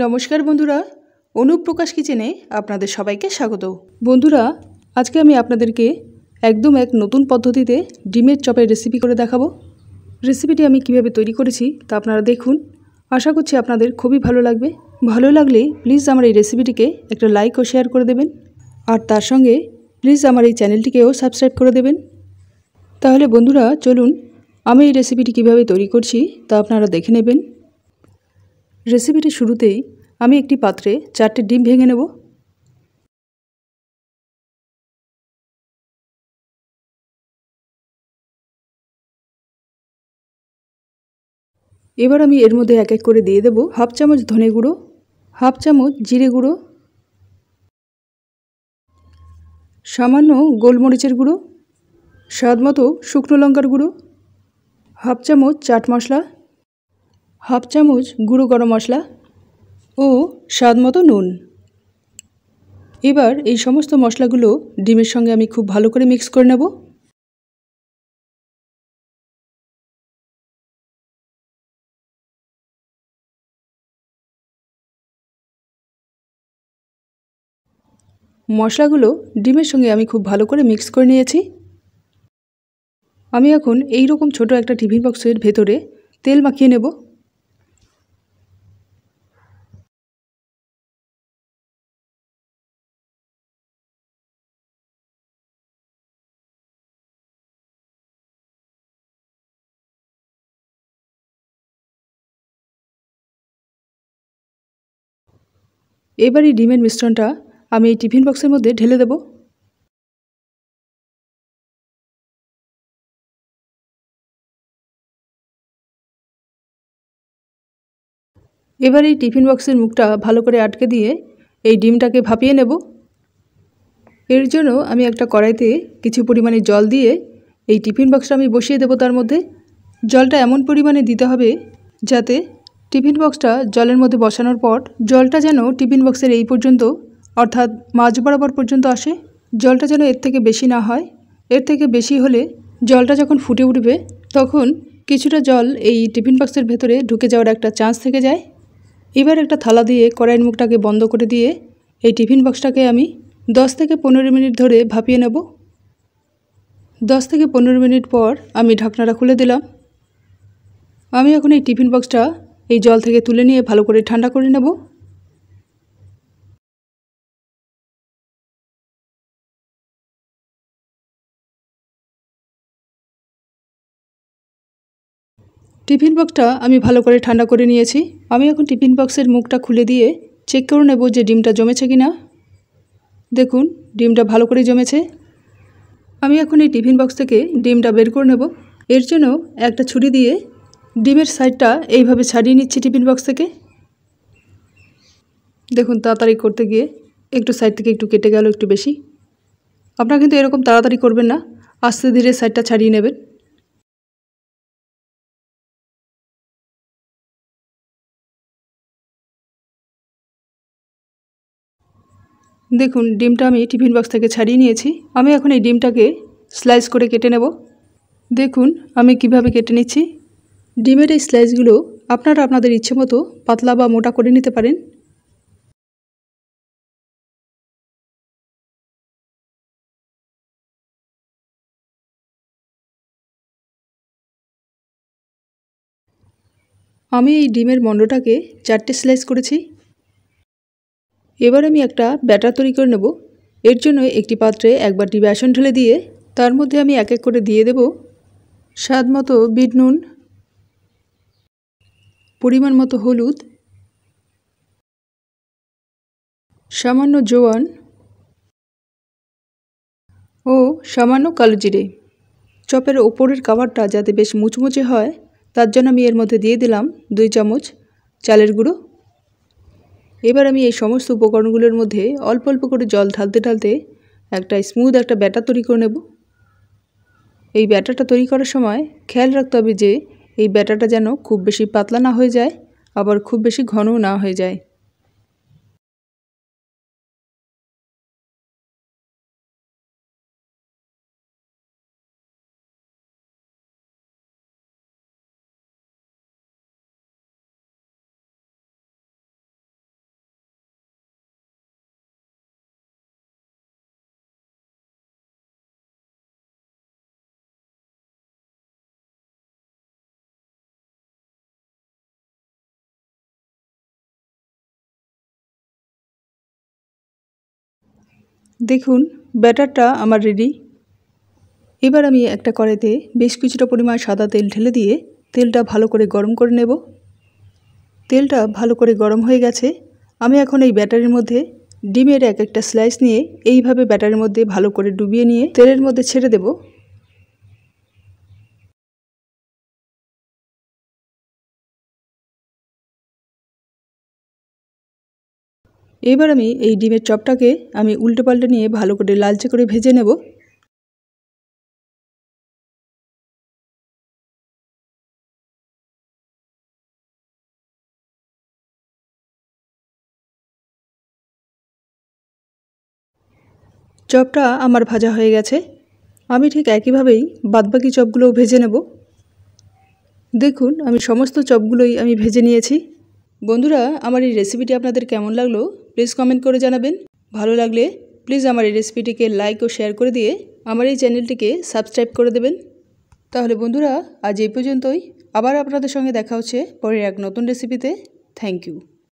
নমস্কার বন্ধুরা অনুপ্রকাশ কিচেনে আপনাদের সবাইকে স্বাগত বন্ধুরা আজকে আমি আপনাদেরকে একদম এক নতুন পদ্ধতিতে ডিমের চপের রেসিপি করে দেখাবো রেসিপিটি আমি কিভাবে তৈরি করেছি তা আপনারা দেখুন আশা করছি আপনাদের খুবই ভালো লাগবে ভালো লাগলে প্লিজ আমার এই রেসিপিটিকে একটা লাইক ও শেয়ার করে দেবেন আর তার সঙ্গে প্লিজ আমার এই চ্যানেলটিকেও সাবস্ক্রাইব করে দেবেন তাহলে বন্ধুরা চলুন আমি এই রেসিপিটি কিভাবে তৈরি করছি তা আপনারা দেখে নেবেন রেসিপিটি শুরুতেই আমি একটি পাত্রে চারটি ডিম ভেঙে নেব এবার আমি এর মধ্যে এক এক করে দিয়ে দেব হাফ চামচ ধনে গুঁড়ো হাফ চামচ জিরে গুঁড়ো সামান্য গোলমরিচের গুঁড়ো স্বাদ মতো শুকনো লঙ্কার গুঁড়ো হাফ চামচ চাট মশলা হাফ চামচ গুঁড়ো গরম মশলা ও স্বাদ মতো নুন এবার এই সমস্ত মশলাগুলো ডিমের সঙ্গে আমি খুব ভালো করে মিক্স করে নেব মশলাগুলো ডিমের সঙ্গে আমি খুব ভালো করে মিক্স করে নিয়েছি আমি এখন এই রকম ছোট একটা টিফিন বক্সের ভেতরে তেল মাখিয়ে নেব এবার এই ডিমের মিশ্রণটা আমি এই টিফিন বক্সের মধ্যে ঢেলে দেব এবার এই টিফিন বক্সের মুখটা ভালো করে আটকে দিয়ে এই ডিমটাকে ভাপিয়ে নেব এর জন্য আমি একটা কড়াইতে কিছু পরিমাণে জল দিয়ে এই টিফিন বক্সটা আমি বসিয়ে দেব তার মধ্যে জলটা এমন পরিমাণে দিতে হবে যাতে টিফিন বক্সটা জলের মধ্যে বসানোর পর জলটা যেন টিফিন বক্সের এই পর্যন্ত অর্থাৎ মাছ বরাবর পর্যন্ত আসে জলটা যেন এর থেকে বেশি না হয় এর থেকে বেশি হলে জলটা যখন ফুটে উঠবে তখন কিছুটা জল এই টিফিন বক্সের ভেতরে ঢুকে যাওয়ার একটা চান্স থেকে যায় এবার একটা থালা দিয়ে কড়াইয়ের মুখটাকে বন্ধ করে দিয়ে এই টিফিন বক্সটাকে আমি দশ থেকে পনেরো মিনিট ধরে ভাপিয়ে নেব দশ থেকে পনেরো মিনিট পর আমি ঢাকনাটা খুলে দিলাম আমি এখন এই টিফিন বক্সটা এই জল থেকে তুলে নিয়ে ভালো করে ঠান্ডা করে নেব টিফিন বক্সটা আমি ভালো করে ঠান্ডা করে নিয়েছি আমি এখন টিফিন বক্সের মুখটা খুলে দিয়ে চেক করে নেব যে ডিমটা জমেছে কি না দেখুন ডিমটা ভালো করে জমেছে আমি এখন এই টিফিন বক্স থেকে ডিমটা বের করে নেব এর জন্য একটা ছুরি দিয়ে ডিমের সাইডটা এইভাবে ছাড়িয়ে নিচ্ছি টিফিন বক্স থেকে দেখুন তাড়াতাড়ি করতে গিয়ে একটু সাইড থেকে একটু কেটে গেল একটু বেশি আপনারা কিন্তু এরকম তাড়াতাড়ি করবেন না আস্তে ধীরে সাইডটা ছাড়িয়ে নেবেন দেখুন ডিমটা আমি টিফিন বক্স থেকে ছাড়িয়ে নিয়েছি আমি এখন এই ডিমটাকে স্লাইস করে কেটে নেব দেখুন আমি কিভাবে কেটে নিচ্ছি ডিমের এই স্লাইসগুলো আপনারা আপনাদের ইচ্ছে মতো পাতলা বা মোটা করে নিতে পারেন আমি এই ডিমের মণ্ডটাকে চারটে স্লাইস করেছি এবার আমি একটা ব্যাটার তৈরি করে নেব এর জন্য একটি পাত্রে একবারটি বেসন ঢেলে দিয়ে তার মধ্যে আমি এক এক করে দিয়ে দেব স্বাদ মতো বিট নুন পরিমাণ মতো হলুদ সামান্য জোয়ান ও সামান্য কালো জিরে চপের ওপরের কাভারটা যাতে বেশ মুচমুচে হয় তার জন্য আমি এর মধ্যে দিয়ে দিলাম দুই চামচ চালের গুঁড়ো এবার আমি এই সমস্ত উপকরণগুলোর মধ্যে অল্প অল্প করে জল ঢালতে ঢালতে একটা স্মুথ একটা ব্যাটার তৈরি করে নেব এই ব্যাটারটা তৈরি করার সময় খেয়াল রাখতে হবে যে এই ব্যাটাটা যেন খুব বেশি পাতলা না হয়ে যায় আবার খুব বেশি ঘনও না হয়ে যায় দেখুন ব্যাটারটা আমার রেডি এবার আমি একটা কড়াইতে বেশ কিছুটা পরিমাণ সাদা তেল ঢেলে দিয়ে তেলটা ভালো করে গরম করে নেব তেলটা ভালো করে গরম হয়ে গেছে আমি এখন এই ব্যাটারির মধ্যে ডিমের এক একটা স্লাইস নিয়ে এইভাবে ব্যাটারের মধ্যে ভালো করে ডুবিয়ে নিয়ে তেলের মধ্যে ছেড়ে দেবো এবার আমি এই ডিমের চপটাকে আমি উল্টো পাল্টে নিয়ে ভালো করে লালচে করে ভেজে নেব চপটা আমার ভাজা হয়ে গেছে আমি ঠিক একইভাবেই বাদবাকি চপগুলোও ভেজে নেব দেখুন আমি সমস্ত চপগুলোই আমি ভেজে নিয়েছি বন্ধুরা আমার এই রেসিপিটি আপনাদের কেমন লাগলো প্লিজ কমেন্ট করে জানাবেন ভালো লাগলে প্লিজ আমার এই রেসিপিটিকে লাইক ও শেয়ার করে দিয়ে আমার এই চ্যানেলটিকে সাবস্ক্রাইব করে দেবেন তাহলে বন্ধুরা আজ এই পর্যন্তই আবার আপনাদের সঙ্গে দেখা হচ্ছে পরের এক নতুন রেসিপিতে থ্যাংক ইউ